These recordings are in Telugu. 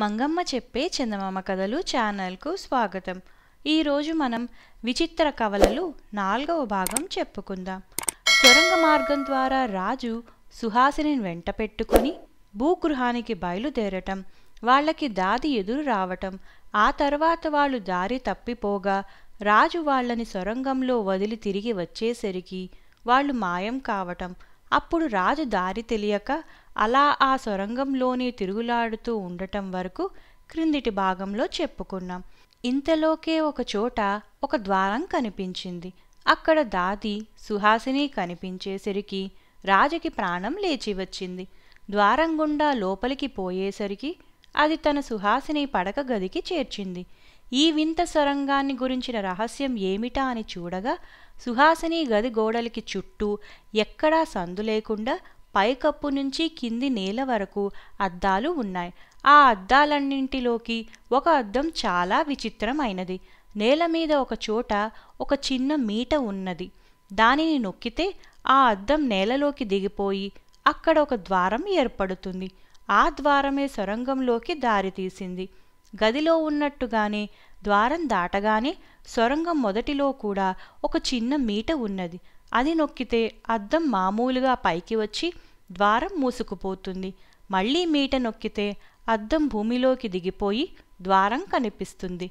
మంగమ్మ చెప్పే చందమామ కథలు ఛానల్కు స్వాగతం ఈరోజు మనం విచిత్ర కవలలు నాలుగవ భాగం చెప్పుకుందాం సొరంగ మార్గం ద్వారా రాజు సుహాసిని వెంట పెట్టుకుని భూగృహానికి బయలుదేరటం వాళ్ళకి దాది ఎదురు రావటం ఆ తర్వాత వాళ్ళు దారి తప్పిపోగా రాజు వాళ్ళని సొరంగంలో వదిలి తిరిగి వచ్చేసరికి వాళ్ళు మాయం కావటం అప్పుడు రాజు దారి తెలియక అలా ఆ సొరంగంలోనే తిరుగులాడుతూ ఉండటం వరకు క్రిందిటి భాగంలో చెప్పుకున్నాం ఇంతలోకే ఒక చోట ఒక ద్వారం కనిపించింది అక్కడ దాది సుహాసిని కనిపించేసరికి రాజుకి ప్రాణం లేచి వచ్చింది ద్వారం గుండా లోపలికి పోయేసరికి అది తన సుహాసిని పడక గదికి చేర్చింది ఈ వింత సొరంగాన్ని గురించిన రహస్యం ఏమిటా అని చూడగా సుహాసిని గది గోడలకి చుట్టూ ఎక్కడా సందు లేకుండా పైకప్పు నుంచి కింది నేల వరకు అద్దాలు ఉన్నాయి ఆ అద్దాలన్నింటిలోకి ఒక అద్దం చాలా విచిత్రమైనది నేల మీద ఒక చోట ఒక చిన్న మీట ఉన్నది దానిని నొక్కితే ఆ అద్దం నేలలోకి దిగిపోయి అక్కడ ఒక ద్వారం ఏర్పడుతుంది ఆ ద్వారమే సొరంగంలోకి దారితీసింది గదిలో ఉన్నట్టుగానే ద్వారం దాటగానే సొరంగం మొదటిలో కూడా ఒక చిన్న మీట ఉన్నది అది నొక్కితే అద్దం మామూలుగా పైకి వచ్చి ద్వారం మూసుకుపోతుంది మళ్ళీ మీట నొక్కితే అద్దం భూమిలోకి దిగిపోయి ద్వారం కనిపిస్తుంది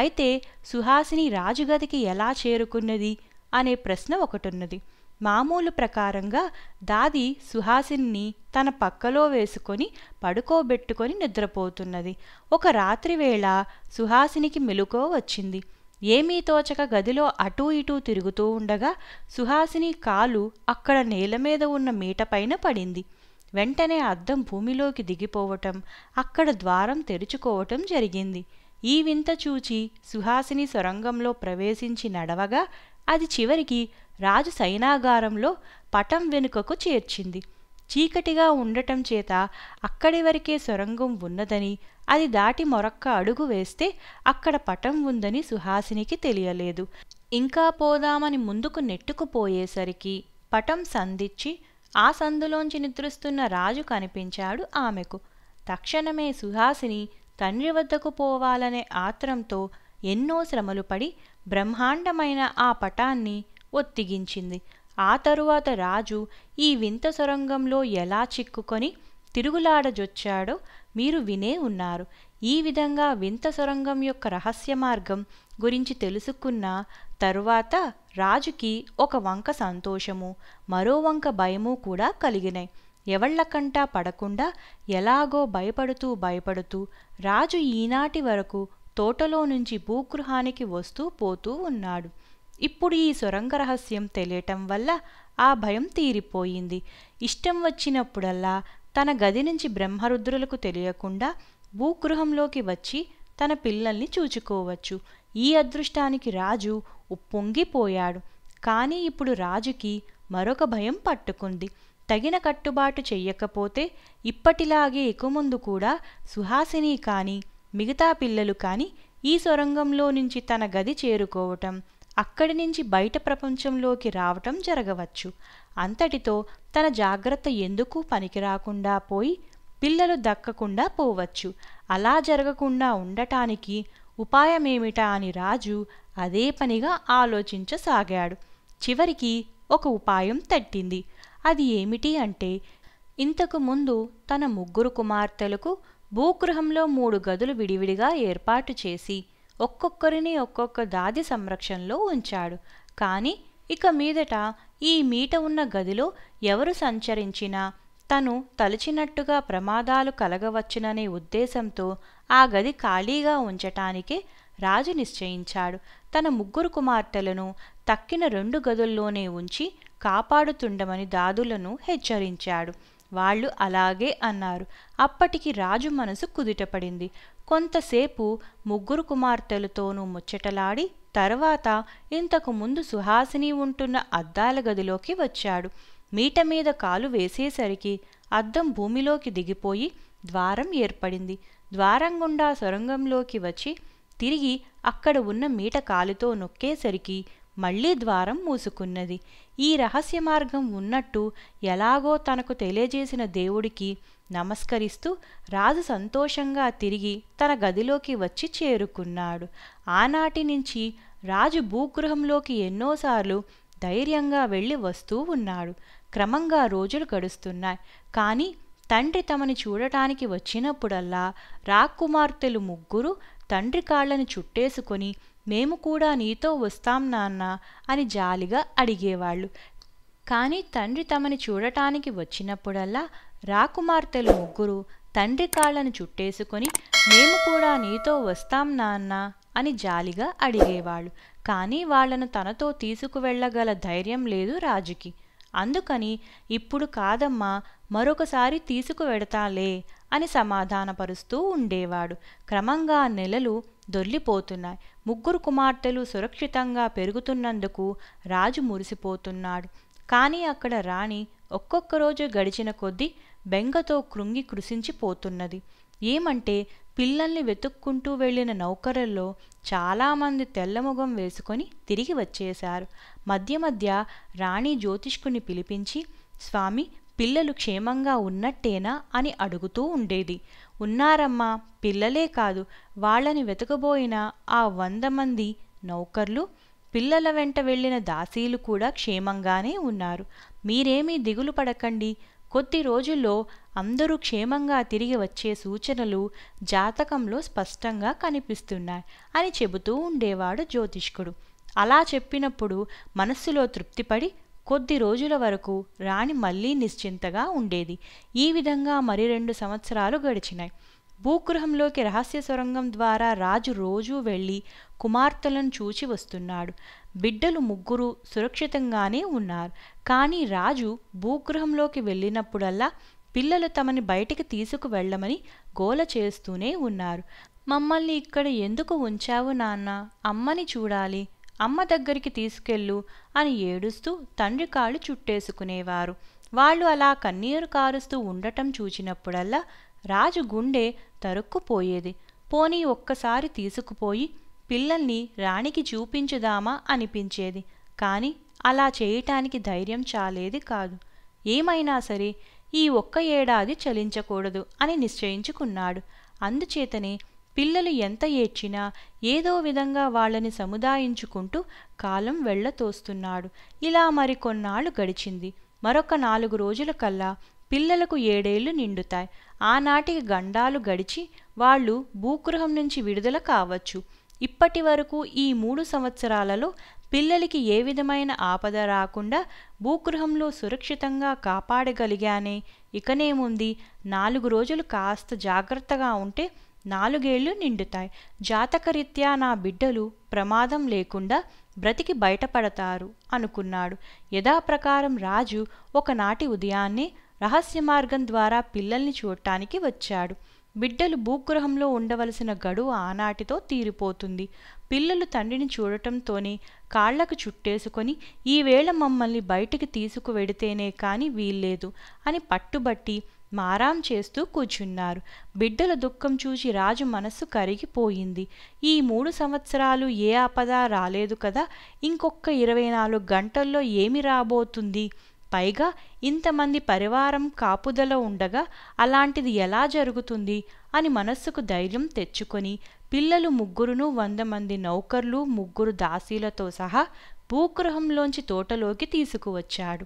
అయితే సుహాసిని రాజుగదికి ఎలా చేరుకున్నది అనే ప్రశ్న ఒకటున్నది మామూలు ప్రకారంగా దాది సుహాసిన్ని తన పక్కలో వేసుకొని పడుకోబెట్టుకొని నిద్రపోతున్నది ఒక రాత్రివేళ సుహాసినికి మెలుకో వచ్చింది ఏమీ తోచక గదిలో అటూ ఇటూ తిరుగుతూ ఉండగా సుహాసిని కాలు అక్కడ నేల మీద ఉన్న మీటపైన పడింది వెంటనే అద్దం భూమిలోకి దిగిపోవటం అక్కడ ద్వారం తెరుచుకోవటం జరిగింది ఈ వింత చూచి సుహాసిని సొరంగంలో ప్రవేశించి నడవగా అది చివరికి రాజు సైనాగారంలో పటం వెనుకకు చేర్చింది చీకటిగా ఉండటం చేత అక్కడి వరకే సొరంగం ఉన్నదని అది దాటి మరొక్క అడుగు వేస్తే అక్కడ పటం ఉందని సుహాసినికి తెలియలేదు ఇంకా పోదామని ముందుకు నెట్టుకుపోయేసరికి పటం సంధిచ్చి ఆ సందులోంచి నిద్రిస్తున్న రాజు కనిపించాడు ఆమెకు తక్షణమే సుహాసిని తండ్రి వద్దకు పోవాలనే ఆత్రంతో ఎన్నో శ్రమలు పడి బ్రహ్మాండమైన ఆ పటాన్ని ఒత్తిగించింది ఆ తరువాత రాజు ఈ వింత సొరంగంలో ఎలా చిక్కుకొని తిరుగులాడజొచ్చాడో మీరు వినే ఉన్నారు ఈ విధంగా వింత సొరంగం యొక్క రహస్య మార్గం గురించి తెలుసుకున్న తరువాత రాజుకి ఒక వంక సంతోషము మరో వంక భయము కూడా కలిగినాయి ఎవళ్లకంటా పడకుండా ఎలాగో భయపడుతూ భయపడుతూ రాజు ఈనాటి వరకు తోటలో నుంచి భూగృహానికి వస్తూ పోతూ ఉన్నాడు ఇప్పుడు ఈ సొరంగ రహస్యం తెలియటం వల్ల ఆ భయం తీరిపోయింది ఇష్టం వచ్చినప్పుడల్లా తన గది నుంచి బ్రహ్మరుద్రులకు తెలియకుండా భూగృహంలోకి వచ్చి తన పిల్లల్ని చూచుకోవచ్చు ఈ అదృష్టానికి రాజు ఉప్పొంగిపోయాడు కానీ ఇప్పుడు రాజుకి మరొక భయం పట్టుకుంది తగిన కట్టుబాటు చెయ్యకపోతే ఇప్పటిలాగే ముందు కూడా సుహాసిని కానీ మిగతా పిల్లలు కానీ ఈ సొరంగంలో నుంచి తన గది చేరుకోవటం అక్కడి నుంచి బయట ప్రపంచంలోకి రావటం జరగవచ్చు అంతటితో తన జాగ్రత్త ఎందుకు పనికిరాకుండా పోయి పిల్లలు దక్కకుండా పోవచ్చు అలా జరగకుండా ఉండటానికి ఉపాయమేమిటా అని రాజు అదే పనిగా ఆలోచించసాగాడు చివరికి ఒక ఉపాయం తట్టింది అది ఏమిటి అంటే ఇంతకు ముందు తన ముగ్గురు కుమార్తెలకు భూగృహంలో మూడు గదులు విడివిడిగా ఏర్పాటు చేసి ఒక్కొక్కరిని ఒక్కొక్క దాది సంరక్షణలో ఉంచాడు కానీ ఇక మీదట ఈ మీట ఉన్న గదిలో ఎవరు సంచరించినా తను తలచినట్టుగా ప్రమాదాలు కలగవచ్చుననే ఉద్దేశంతో ఆ గది ఖాళీగా ఉంచటానికి రాజు నిశ్చయించాడు తన ముగ్గురు కుమార్తెలను తక్కిన రెండు గదుల్లోనే ఉంచి కాపాడుతుండమని దాదులను హెచ్చరించాడు వాళ్ళు అలాగే అన్నారు అప్పటికి రాజు మనసు కుదిటపడింది కొంతసేపు ముగ్గురు కుమార్తెలతోనూ ముచ్చటలాడి తర్వాత ఇంతకు ముందు సుహాసిని ఉంటున్న అద్దాల గదిలోకి వచ్చాడు మీట మీద కాలు వేసేసరికి అద్దం భూమిలోకి దిగిపోయి ద్వారం ఏర్పడింది ద్వారం గుండా సొరంగంలోకి వచ్చి తిరిగి అక్కడ ఉన్న మీట కాలుతో నొక్కేసరికి మళ్ళీ ద్వారం మూసుకున్నది ఈ రహస్య మార్గం ఉన్నట్టు ఎలాగో తనకు తెలియజేసిన దేవుడికి నమస్కరిస్తూ రాజు సంతోషంగా తిరిగి తన గదిలోకి వచ్చి చేరుకున్నాడు ఆనాటి నుంచి రాజు భూగృహంలోకి ఎన్నోసార్లు ధైర్యంగా వెళ్ళి వస్తూ ఉన్నాడు క్రమంగా రోజులు గడుస్తున్నాయి కానీ తండ్రి తమని చూడటానికి వచ్చినప్పుడల్లా రాకుమార్తెలు ముగ్గురు తండ్రి కాళ్ళని చుట్టేసుకొని మేము కూడా నీతో వస్తాం నాన్న అని జాలిగా అడిగేవాళ్ళు కానీ తండ్రి తమని చూడటానికి వచ్చినప్పుడల్లా రాకుమార్తెలు ముగ్గురు తండ్రి కాళ్ళను చుట్టేసుకొని మేము కూడా నీతో వస్తాం నాన్న అని జాలిగా అడిగేవాళ్ళు కానీ వాళ్లను తనతో తీసుకువెళ్ళగల ధైర్యం లేదు రాజుకి అందుకని ఇప్పుడు కాదమ్మా మరొకసారి తీసుకువెడతాలే అని సమాధానపరుస్తూ ఉండేవాడు క్రమంగా నెలలు దొర్లిపోతున్నాయి ముగ్గురు కుమార్తెలు సురక్షితంగా పెరుగుతున్నందుకు రాజు మురిసిపోతున్నాడు కానీ అక్కడ రాణి ఒక్కొక్క రోజు గడిచిన కొద్దీ బెంగతో కృంగి కృషించిపోతున్నది ఏమంటే పిల్లల్ని వెతుక్కుంటూ వెళ్ళిన నౌకరల్లో చాలామంది తెల్లముఖం వేసుకొని తిరిగి వచ్చేశారు మధ్య మధ్య రాణి జ్యోతిష్కుని పిలిపించి స్వామి పిల్లలు క్షేమంగా ఉన్నట్టేనా అని అడుగుతూ ఉండేది ఉన్నారమ్మా పిల్లలే కాదు వాళ్ళని వెతకబోయిన ఆ వంద మంది నౌకర్లు పిల్లల వెంట వెళ్ళిన దాసీలు కూడా క్షేమంగానే ఉన్నారు మీరేమీ దిగులు పడకండి కొద్ది రోజుల్లో అందరూ క్షేమంగా తిరిగి వచ్చే సూచనలు జాతకంలో స్పష్టంగా కనిపిస్తున్నాయి అని చెబుతూ ఉండేవాడు జ్యోతిష్కుడు అలా చెప్పినప్పుడు మనస్సులో తృప్తిపడి కొద్ది రోజుల వరకు రాణి మళ్ళీ నిశ్చింతగా ఉండేది ఈ విధంగా మరి రెండు సంవత్సరాలు గడిచినాయి భూగృహంలోకి రహస్య సొరంగం ద్వారా రాజు రోజూ వెళ్ళి కుమార్తెలను చూచి వస్తున్నాడు బిడ్డలు ముగ్గురు సురక్షితంగానే ఉన్నారు కానీ రాజు భూగృహంలోకి వెళ్ళినప్పుడల్లా పిల్లలు తమని బయటికి తీసుకువెళ్ళమని గోల చేస్తూనే ఉన్నారు మమ్మల్ని ఇక్కడ ఎందుకు ఉంచావు నాన్న అమ్మని చూడాలి అమ్మ దగ్గరికి తీసుకెళ్ళు అని ఏడుస్తూ తండ్రి కాళ్ళు చుట్టేసుకునేవారు వాళ్ళు అలా కన్నీరు కారుస్తూ ఉండటం చూచినప్పుడల్లా రాజు గుండె తరుక్కుపోయేది పోనీ ఒక్కసారి తీసుకుపోయి పిల్లల్ని రాణికి చూపించుదామా అనిపించేది కానీ అలా చేయటానికి ధైర్యం చాలేది కాదు ఏమైనా సరే ఈ ఒక్క ఏడాది చలించకూడదు అని నిశ్చయించుకున్నాడు అందుచేతనే పిల్లలు ఎంత ఏడ్చినా ఏదో విధంగా వాళ్ళని సముదాయించుకుంటూ కాలం వెళ్లతోస్తున్నాడు ఇలా మరి కొన్నాళ్ళు గడిచింది మరొక నాలుగు రోజుల కల్లా పిల్లలకు ఏడేళ్లు నిండుతాయి ఆనాటికి గండాలు గడిచి వాళ్ళు భూగృహం నుంచి విడుదల కావచ్చు ఇప్పటి వరకు ఈ మూడు సంవత్సరాలలో పిల్లలకి ఏ విధమైన ఆపద రాకుండా భూగృహంలో సురక్షితంగా కాపాడగలిగానే ఇకనేముంది నాలుగు రోజులు కాస్త జాగ్రత్తగా ఉంటే నాలుగేళ్లు నిండుతాయి జాతకరీత్యా నా బిడ్డలు ప్రమాదం లేకుండా బ్రతికి బయటపడతారు అనుకున్నాడు యథాప్రకారం రాజు ఒకనాటి ఉదయాన్నే రహస్య మార్గం ద్వారా పిల్లల్ని చూడటానికి వచ్చాడు బిడ్డలు భూగ్రహంలో ఉండవలసిన గడువు ఆనాటితో తీరిపోతుంది పిల్లలు తండ్రిని చూడటంతోనే కాళ్లకు చుట్టేసుకొని ఈవేళ మమ్మల్ని బయటికి తీసుకువెడితేనే కాని వీల్లేదు అని పట్టుబట్టి మారాం చేస్తూ కూర్చున్నారు బిడ్డల దుఃఖం చూసి రాజు మనస్సు కరిగిపోయింది ఈ మూడు సంవత్సరాలు ఏ ఆపద రాలేదు కదా ఇంకొక ఇరవై నాలుగు గంటల్లో ఏమి రాబోతుంది పైగా ఇంతమంది పరివారం కాపుదల ఉండగా అలాంటిది ఎలా జరుగుతుంది అని మనస్సుకు ధైర్యం తెచ్చుకొని పిల్లలు ముగ్గురును వంద మంది నౌకర్లు ముగ్గురు దాసీలతో సహా భూగృహంలోంచి తోటలోకి తీసుకువచ్చాడు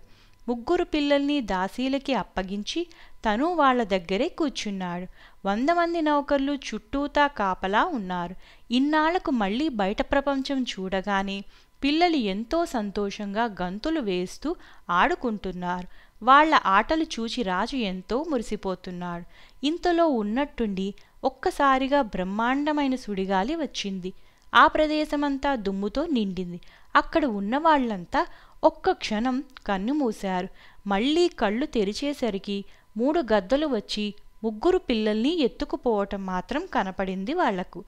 ముగ్గురు పిల్లల్ని దాసీలకి అప్పగించి తను వాళ్ళ దగ్గరే కూర్చున్నాడు వంద మంది నౌకర్లు చుట్టూతా కాపలా ఉన్నారు ఇన్నాళ్లకు మళ్ళీ బయట ప్రపంచం చూడగానే పిల్లలు ఎంతో సంతోషంగా గంతులు వేస్తూ ఆడుకుంటున్నారు వాళ్ళ ఆటలు చూచి రాజు ఎంతో మురిసిపోతున్నాడు ఇంతలో ఉన్నట్టుండి ఒక్కసారిగా బ్రహ్మాండమైన సుడిగాలి వచ్చింది ఆ ప్రదేశమంతా దుమ్ముతో నిండింది అక్కడ ఉన్న వాళ్ళంతా ఒక్క క్షణం కన్ను మూశారు మళ్ళీ కళ్ళు తెరిచేసరికి మూడు గద్దలు వచ్చి ముగ్గురు పిల్లల్ని ఎత్తుకుపోవటం మాత్రం కనపడింది వాళ్లకు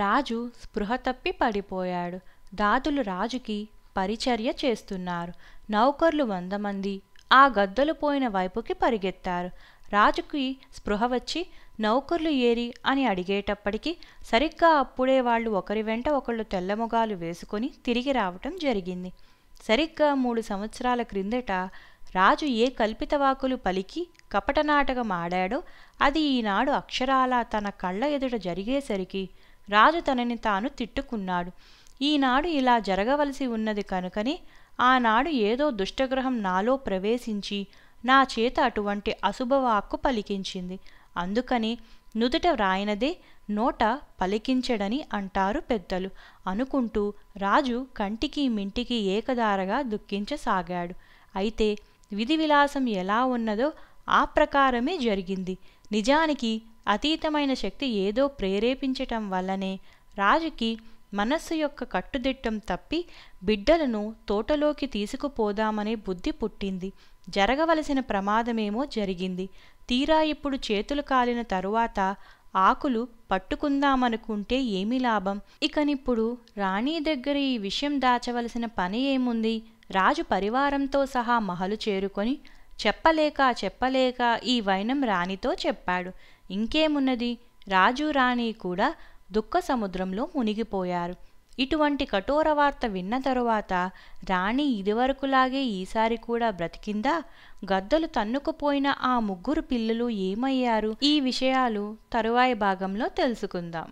రాజు స్పృహ తప్పి పడిపోయాడు దాదులు రాజుకి పరిచర్య చేస్తున్నారు నౌకర్లు వంద మంది ఆ గద్దలు పోయిన వైపుకి పరిగెత్తారు రాజుకి స్పృహ వచ్చి నౌకర్లు ఏరి అని అడిగేటప్పటికీ సరిగ్గా అప్పుడే వాళ్ళు ఒకరి వెంట ఒకళ్ళు తెల్లమొగాలు వేసుకొని తిరిగి రావటం జరిగింది సరిగ్గా మూడు సంవత్సరాల క్రిందట రాజు ఏ కల్పితవాకులు పలికి కపటనాటకం ఆడాడో అది ఈనాడు అక్షరాలా తన కళ్ళ ఎదుట జరిగేసరికి రాజు తనని తాను తిట్టుకున్నాడు ఈనాడు ఇలా జరగవలసి ఉన్నది కనుకని ఆనాడు ఏదో దుష్టగ్రహం నాలో ప్రవేశించి నా చేత అటువంటి అశుభవాక్కు పలికించింది అందుకని నుదుట వ్రాయినదే నోట పలికించడని అంటారు పెద్దలు అనుకుంటూ రాజు కంటికి మింటికి ఏకదారగా దుఃఖించసాగాడు అయితే విధి విలాసం ఎలా ఉన్నదో ఆ ప్రకారమే జరిగింది నిజానికి అతీతమైన శక్తి ఏదో ప్రేరేపించటం వల్లనే రాజుకి మనస్సు యొక్క కట్టుదిట్టం తప్పి బిడ్డలను తోటలోకి తీసుకుపోదామనే బుద్ధి పుట్టింది జరగవలసిన ప్రమాదమేమో జరిగింది తీరా ఇప్పుడు చేతులు కాలిన తరువాత ఆకులు పట్టుకుందామనుకుంటే ఏమి లాభం ఇకనిప్పుడు రాణి దగ్గర ఈ విషయం దాచవలసిన పని ఏముంది రాజు పరివారంతో సహా మహలు చేరుకొని చెప్పలేక చెప్పలేక ఈ వైనం రాణితో చెప్పాడు ఇంకేమున్నది రాజు రాణి కూడా దుఃఖ సముద్రంలో మునిగిపోయారు ఇటువంటి కఠోర వార్త విన్న తరువాత రాణి ఇదివరకులాగే ఈసారి కూడా బ్రతికిందా గద్దలు తన్నుకుపోయిన ఆ ముగ్గురు పిల్లలు ఏమయ్యారు ఈ విషయాలు తరువాయి భాగంలో తెలుసుకుందాం